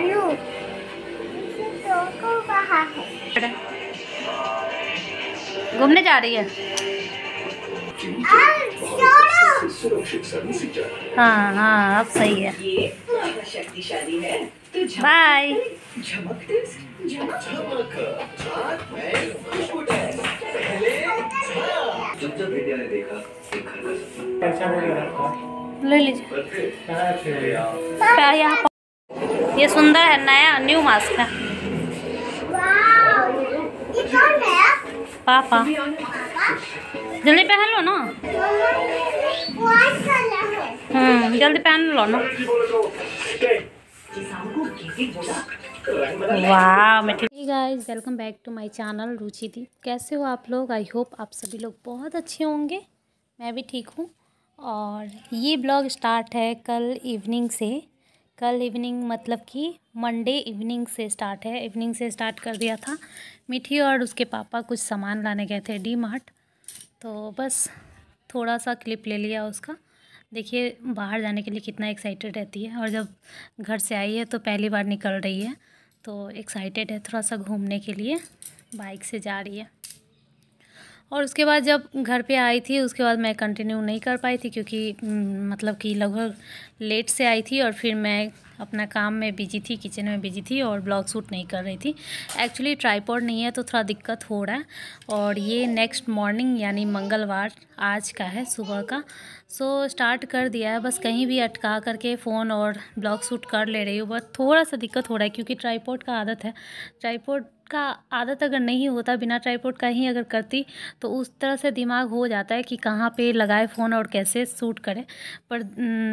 भालू घूमने जा रही है हाँ हाँ अब सही है तो बाय अच्छा, ले लीजिए ये सुंदर है नया न्यू मास्क है पापा जल्दी पहन लो ना हम्म जल्दी पहन लो ना guys welcome back to my channel Ruchi di कैसे हो आप लोग आई होप आप सभी लोग बहुत अच्छे होंगे मैं भी ठीक हूँ और ये ब्लॉग स्टार्ट है कल इवनिंग से कल इवनिंग मतलब कि मंडे इवनिंग से स्टार्ट है इवनिंग से स्टार्ट कर दिया था मिठी और उसके पापा कुछ सामान लाने गए थे डी मार्ट तो बस थोड़ा सा क्लिप ले लिया उसका देखिए बाहर जाने के लिए कितना एक्साइटेड रहती है और जब घर से आई है तो पहली बार निकल रही है तो एक्साइटेड है थोड़ा सा घूमने के लिए बाइक से जा रही है और उसके बाद जब घर पे आई थी उसके बाद मैं कंटिन्यू नहीं कर पाई थी क्योंकि हम्म, मतलब कि लगभग लेट से आई थी और फिर मैं अपना काम में बिजी थी किचन में बिजी थी और ब्लॉग शूट नहीं कर रही थी एक्चुअली ट्राईपोर्ड नहीं है तो थोड़ा दिक्कत हो रहा है और ये नेक्स्ट मॉर्निंग यानी मंगलवार आज का है सुबह का सो so, स्टार्ट कर दिया है बस कहीं भी अटका करके फ़ोन और ब्लॉग शूट कर ले रही हूँ बट थोड़ा सा दिक्कत हो रहा है क्योंकि ट्राईपोर्ड का आदत है ट्राईपोर्ड का आदत अगर नहीं होता बिना ट्राईपोर्ट का ही अगर करती तो उस तरह से दिमाग हो जाता है कि कहाँ पे लगाए फ़ोन और कैसे सूट करें पर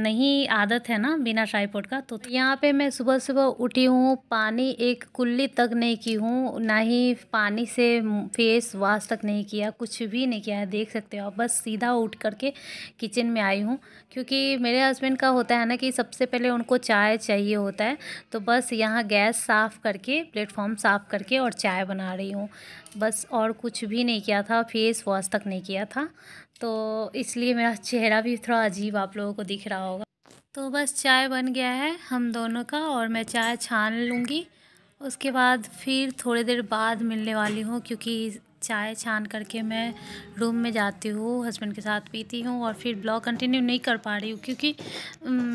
नहीं आदत है ना बिना ट्राईपोर्ट का तो यहाँ पे मैं सुबह सुबह उठी हूँ पानी एक कुल्ली तक नहीं की हूँ ना ही पानी से फेस वाश तक नहीं किया कुछ भी नहीं किया है देख सकते हो आप बस सीधा उठ करके किचन में आई हूँ क्योंकि मेरे हस्बैंड का होता है ना कि सबसे पहले उनको चाय चाहिए होता है तो बस यहाँ गैस साफ़ करके प्लेटफॉर्म साफ़ करके और और चाय बना रही हूँ बस और कुछ भी नहीं किया था फेस वॉश तक नहीं किया था तो इसलिए मेरा चेहरा भी थोड़ा अजीब आप लोगों को दिख रहा होगा तो बस चाय बन गया है हम दोनों का और मैं चाय छान लूँगी उसके बाद फिर थोड़ी देर बाद मिलने वाली हूँ क्योंकि चाय छान करके मैं रूम में जाती हूँ हस्बैंड के साथ पीती हूँ और फिर ब्लॉग कंटिन्यू नहीं कर पा रही हूँ क्योंकि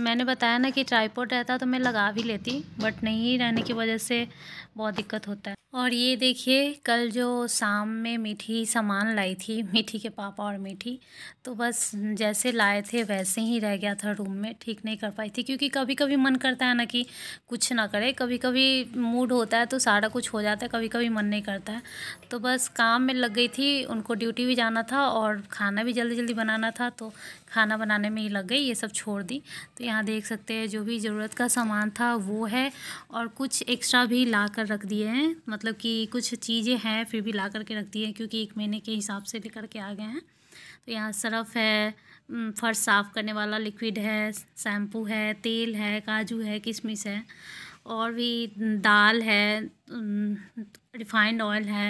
मैंने बताया ना कि ट्राईपोर्ट रहता तो मैं लगा भी लेती बट नहीं रहने की वजह से बहुत दिक्कत होता है और ये देखिए कल जो शाम में मीठी सामान लाई थी मीठी के पापा और मीठी तो बस जैसे लाए थे वैसे ही रह गया था रूम में ठीक नहीं कर पाई थी क्योंकि कभी कभी मन करता है ना कि कुछ ना करे कभी कभी मूड होता है तो सारा कुछ हो जाता है कभी कभी मन नहीं करता है तो बस काम में लग गई थी उनको ड्यूटी भी जाना था और खाना भी जल्दी जल्दी बनाना था तो खाना बनाने में ही लग गई ये सब छोड़ दी तो यहाँ देख सकते हैं जो भी ज़रूरत का सामान था वो है और कुछ एक्स्ट्रा भी ला कर रख दिए हैं मतलब कि कुछ चीज़ें हैं फिर भी ला कर के रख दिए हैं क्योंकि एक महीने के हिसाब से लेकर के आ गए हैं तो यहाँ सरफ़ है फर्श साफ़ करने वाला लिक्विड है शैम्पू है तेल है काजू है किशमिश है और भी दाल है रिफाइंड ऑयल है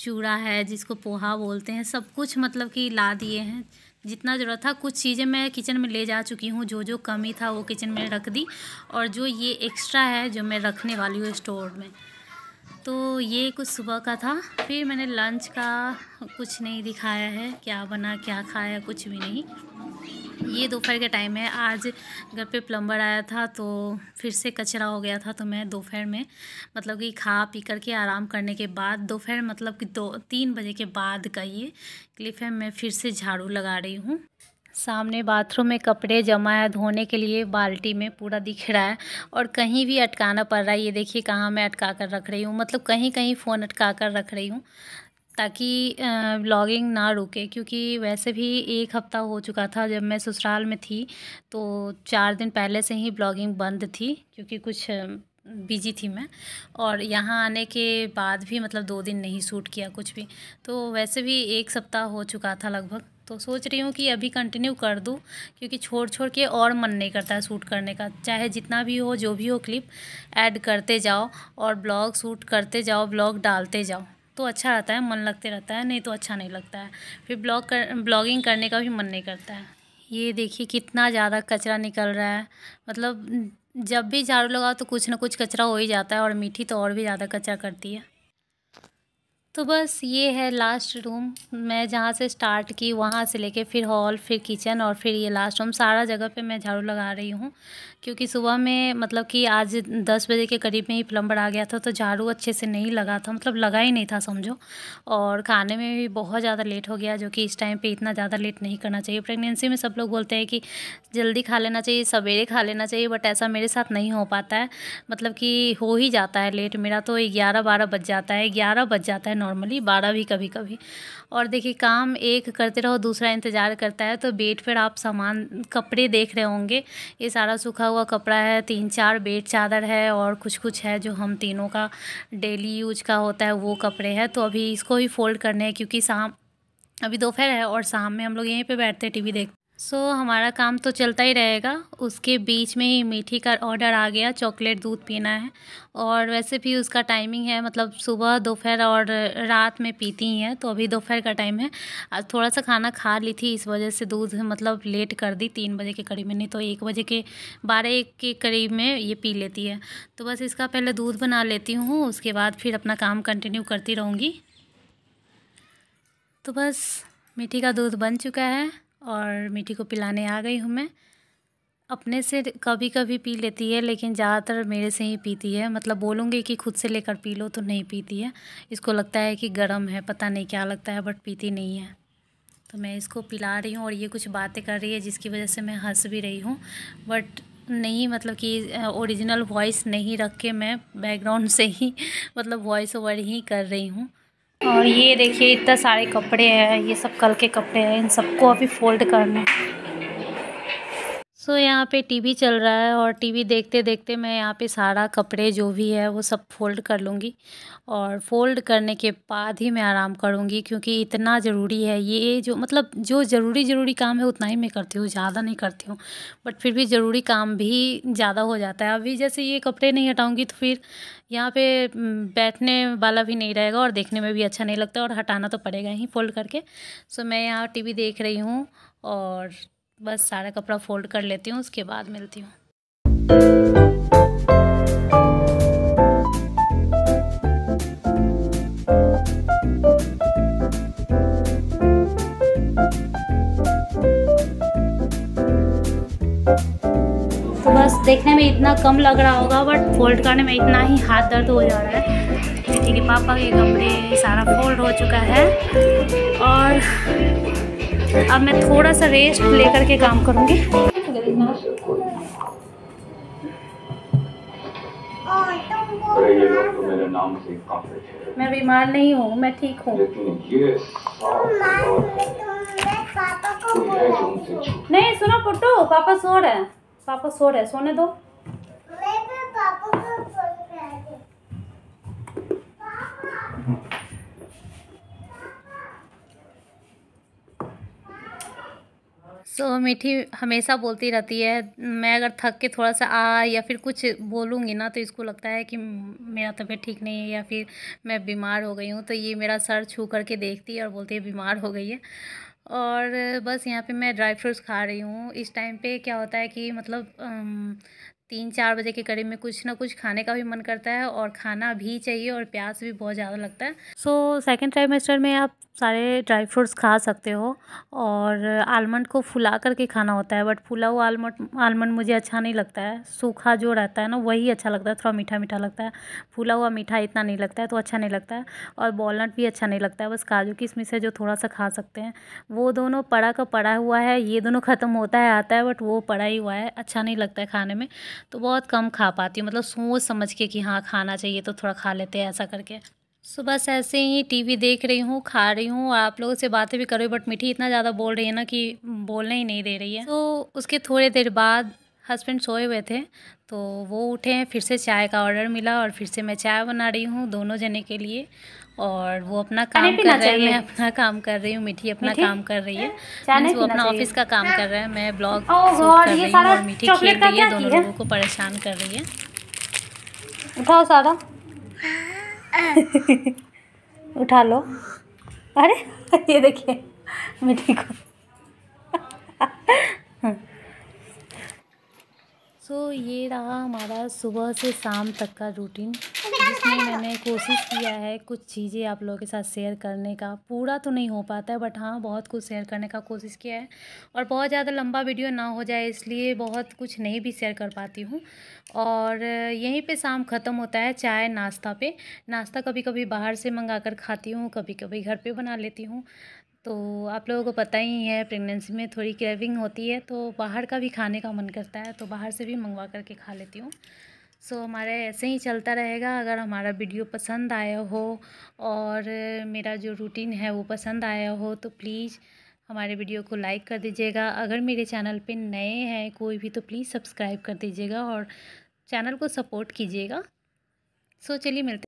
चूड़ा है जिसको पोहा बोलते हैं सब कुछ मतलब कि ला दिए हैं जितना ज़रूरत था कुछ चीज़ें मैं किचन में ले जा चुकी हूँ जो जो कमी था वो किचन में रख दी और जो ये एक्स्ट्रा है जो मैं रखने वाली हूँ स्टोर में तो ये कुछ सुबह का था फिर मैंने लंच का कुछ नहीं दिखाया है क्या बना क्या खाया कुछ भी नहीं ये दोपहर के टाइम है आज घर पे प्लम्बर आया था तो फिर से कचरा हो गया था तो मैं दोपहर में मतलब कि खा पी कर के आराम करने के बाद दोपहर मतलब कि दो तीन बजे के बाद का ये क्लिप है मैं फिर से झाड़ू लगा रही हूँ सामने बाथरूम में कपड़े जमा है धोने के लिए बाल्टी में पूरा दिख रहा है और कहीं भी अटकाना पड़ रहा है ये देखिए कहाँ मैं अटका कर रख रही हूँ मतलब कहीं कहीं फ़ोन अटका कर रख रही हूँ ताकि ब्लॉगिंग ना रुके क्योंकि वैसे भी एक हफ़्ता हो चुका था जब मैं ससुराल में थी तो चार दिन पहले से ही ब्लॉगिंग बंद थी क्योंकि कुछ बिजी थी मैं और यहाँ आने के बाद भी मतलब दो दिन नहीं सूट किया कुछ भी तो वैसे भी एक सप्ताह हो चुका था लगभग तो सोच रही हूँ कि अभी कंटिन्यू कर दूँ क्योंकि छोड़ छोड़ के और मन नहीं करता है शूट करने का चाहे जितना भी हो जो भी हो क्लिप ऐड करते जाओ और ब्लॉग शूट करते जाओ ब्लॉग डालते जाओ तो अच्छा रहता है मन लगते रहता है नहीं तो अच्छा नहीं लगता है फिर ब्लॉग कर ब्लॉगिंग करने का भी मन नहीं करता है ये देखिए कितना ज़्यादा कचरा निकल रहा है मतलब जब भी झाड़ू लगाओ तो कुछ ना कुछ कचरा हो ही जाता है और मीठी तो और भी ज़्यादा कचरा करती है तो बस ये है लास्ट रूम मैं जहाँ से स्टार्ट की वहाँ से लेके फिर हॉल फिर किचन और फिर ये लास्ट रूम सारा जगह पे मैं झाड़ू लगा रही हूँ क्योंकि सुबह में मतलब कि आज दस बजे के करीब में ही प्लम्बर आ गया था तो झाड़ू अच्छे से नहीं लगा था मतलब लगा ही नहीं था समझो और खाने में भी बहुत ज़्यादा लेट हो गया जो कि इस टाइम पे इतना ज़्यादा लेट नहीं करना चाहिए प्रेगनेंसी में सब लोग बोलते हैं कि जल्दी खा लेना चाहिए सवेरे खा लेना चाहिए बट ऐसा मेरे साथ नहीं हो पाता है मतलब कि हो ही जाता है लेट मेरा तो ग्यारह बारह बज जाता है ग्यारह बज जाता है नॉर्मली बारह भी कभी कभी और देखिए काम एक करते रहो दूसरा इंतज़ार करता है तो बेड पर आप सामान कपड़े देख रहे होंगे ये सारा सूखा हुआ कपड़ा है तीन चार बेड चादर है और कुछ कुछ है जो हम तीनों का डेली यूज का होता है वो कपड़े हैं तो अभी इसको ही फोल्ड करने हैं क्योंकि शाम अभी दोपहर है और शाम में हम लोग यहीं पे बैठते टीवी देखते सो so, हमारा काम तो चलता ही रहेगा उसके बीच में ही मीठी का ऑर्डर आ गया चॉकलेट दूध पीना है और वैसे भी उसका टाइमिंग है मतलब सुबह दोपहर और रात में पीती ही हैं तो अभी दोपहर का टाइम है थोड़ा सा खाना खा ली थी इस वजह से दूध मतलब लेट कर दी तीन बजे के करीब में नहीं तो एक बजे के बारह एक के करीब में ये पी लेती है तो बस इसका पहले दूध बना लेती हूँ उसके बाद फिर अपना काम कंटिन्यू करती रहूँगी तो बस मीठी का दूध बन चुका है और मीठी को पिलाने आ गई हूँ मैं अपने से कभी कभी पी लेती है लेकिन ज़्यादातर मेरे से ही पीती है मतलब बोलूँगी कि खुद से लेकर पी लो तो नहीं पीती है इसको लगता है कि गर्म है पता नहीं क्या लगता है बट पीती नहीं है तो मैं इसको पिला रही हूँ और ये कुछ बातें कर रही है जिसकी वजह से मैं हंस भी रही हूँ बट नहीं मतलब कि ओरिजिनल वॉइस नहीं रख के मैं बैकग्राउंड से ही मतलब वॉइस ओवर ही कर रही हूँ और ये देखिए इतना सारे कपड़े हैं ये सब कल के कपड़े हैं इन सबको अभी फोल्ड करना है सो so, यहाँ पे टीवी चल रहा है और टीवी देखते देखते मैं यहाँ पे सारा कपड़े जो भी है वो सब फोल्ड कर लूँगी और फोल्ड करने के बाद ही मैं आराम करूँगी क्योंकि इतना ज़रूरी है ये जो मतलब जो ज़रूरी ज़रूरी काम है उतना ही मैं करती हूँ ज़्यादा नहीं करती हूँ बट फिर भी ज़रूरी काम भी ज़्यादा हो जाता है अभी जैसे ये कपड़े नहीं हटाऊँगी तो फिर यहाँ पर बैठने वाला भी नहीं रहेगा और देखने में भी अच्छा नहीं लगता और हटाना तो पड़ेगा ही फोल्ड करके सो so, मैं यहाँ टी देख रही हूँ और बस सारा कपड़ा फोल्ड कर लेती हूँ उसके बाद मिलती हूँ तो बस देखने में इतना कम लग रहा होगा बट फोल्ड करने में इतना ही हाथ दर्द हो जा रहा है क्योंकि पापा के कपड़े सारा फोल्ड हो चुका है और अब मैं थोड़ा सा रेस्ट लेकर के काम करूँगी तो मैं बीमार नहीं हूँ मैं ठीक हूँ नहीं सुनो पुट्टू पापा सो रहे हैं पापा सो रहे हैं सोने दो सो तो so, मीठी हमेशा बोलती रहती है मैं अगर थक के थोड़ा सा आ या फिर कुछ बोलूँगी ना तो इसको लगता है कि मेरा तबीयत ठीक नहीं है या फिर मैं बीमार हो गई हूँ तो ये मेरा सर छू करके देखती है और बोलती है बीमार हो गई है और बस यहाँ पे मैं ड्राई फ्रूट्स खा रही हूँ इस टाइम पे क्या होता है कि मतलब तीन चार बजे के करीब में कुछ ना कुछ खाने का भी मन करता है और खाना भी चाहिए और प्यास भी बहुत ज़्यादा लगता है सो सेकेंड ट्राइमेस्टर में आप सारे ड्राई फ्रूट्स खा सकते हो और आलमंड को फुला करके खाना होता है बट फुला हुआ आलमंड आलमंड मुझे अच्छा नहीं लगता है सूखा जो रहता है ना वही अच्छा लगता है थोड़ा मीठा मीठा लगता है फुला हुआ मीठा इतना नहीं लगता है तो अच्छा नहीं लगता है और बॉलनट भी अच्छा नहीं लगता है बस काजू किशमिश है जो थोड़ा सा खा सकते हैं वो दोनों पड़ा का पड़ा हुआ है ये दोनों ख़त्म होता है आता है बट वो पड़ा ही हुआ है अच्छा नहीं लगता है खाने में तो बहुत कम खा पाती हूँ मतलब सोच समझ के कि हाँ खाना चाहिए तो थोड़ा खा लेते हैं ऐसा करके सो बस ऐसे ही टीवी देख रही हूँ खा रही हूँ और आप लोगों से बातें भी कर रही हूँ बट मीठी इतना ज़्यादा बोल रही है ना कि बोलने ही नहीं दे रही है तो उसके थोड़ी देर बाद हस्बैंड सोए हुए थे तो वो उठे हैं फिर से चाय का ऑर्डर मिला और फिर से मैं चाय बना रही हूँ दोनों जने के लिए और वो अपना काम कर रही है अपना काम कर रही हूँ मिठी अपना मिठी? काम कर रही है वो अपना ऑफिस का काम कर रहा है मैं ब्लॉग कर रही हूँ और मीठी खेल रही है दोनों लोगों को परेशान कर रही है उठाओ सारा उठा लो अरे ये देखिए मिठी को सो ये रहा हमारा सुबह से शाम तक का रूटीन तो जिसमें मैंने कोशिश किया है कुछ चीज़ें आप लोगों के साथ शेयर करने का पूरा तो नहीं हो पाता है बट हाँ बहुत कुछ शेयर करने का कोशिश किया है और बहुत ज़्यादा लंबा वीडियो ना हो जाए इसलिए बहुत कुछ नहीं भी शेयर कर पाती हूँ और यहीं पे शाम ख़त्म होता है चाय नाश्ता पे नाश्ता कभी कभी बाहर से मंगा कर खाती हूँ कभी कभी घर पर बना लेती हूँ तो आप लोगों को पता ही है प्रेगनेंसी में थोड़ी क्रेविंग होती है तो बाहर का भी खाने का मन करता है तो बाहर से भी मंगवा करके खा लेती हूँ सो so, हमारे ऐसे ही चलता रहेगा अगर हमारा वीडियो पसंद आया हो और मेरा जो रूटीन है वो पसंद आया हो तो प्लीज़ हमारे वीडियो को लाइक कर दीजिएगा अगर मेरे चैनल पे नए हैं कोई भी तो प्लीज़ सब्सक्राइब कर दीजिएगा और चैनल को सपोर्ट कीजिएगा सो so, चलिए मिलते